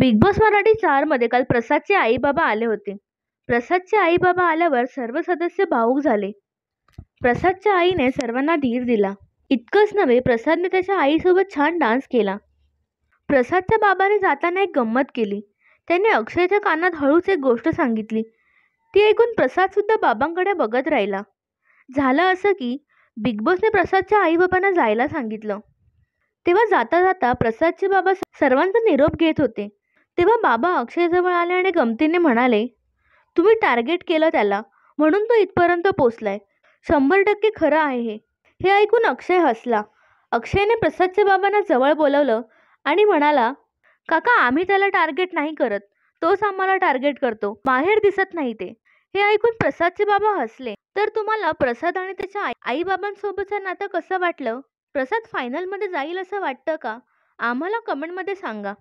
big boss Marathi चारमध्ये काल प्रसादचे आईबाबा आले होते प्रसादचे आईबाबा आल्यावर सर्व सदस्य भाऊक झाले प्रसादच्या आईने सर्वांना धीर दिला इतकंच नव्हे प्रसादने त्याच्या आईसोबत छान डान्स केला प्रसादच्या बाबाने जाताना एक गंमत केली त्याने अक्षयच्या कानात हळूच एक गोष्ट सांगितली ती ऐकून प्रसादसुद्धा बाबांकडे बघत राहिला झालं असं की बिग बॉसने प्रसादच्या आईबाबांना जायला सांगितलं तेव्हा जाता जाता प्रसादचे बाबा सर्वांचा निरोप घेत होते तेव्हा बाबा अक्षयजवळ आले आणि गमतीने म्हणाले तुम्ही टार्गेट केलं त्याला म्हणून तो इथपर्यंत पोचलाय शंभर टक्के खरं आहे हे ऐकून अक्षय हसला अक्षयने प्रसादच्या बाबांना जवळ बोलवलं आणि म्हणाला काका आम्ही त्याला टार्गेट नाही करत तोच आम्हाला टार्गेट करतो बाहेर दिसत नाही ते हे ऐकून प्रसादचे बाबा हसले तर तुम्हाला प्रसाद आणि त्याच्या आई आईबाबांसोबतचं नातं कसं वाटलं प्रसाद फायनलमध्ये जाईल असं वाटतं का आम्हाला कमेंटमध्ये सांगा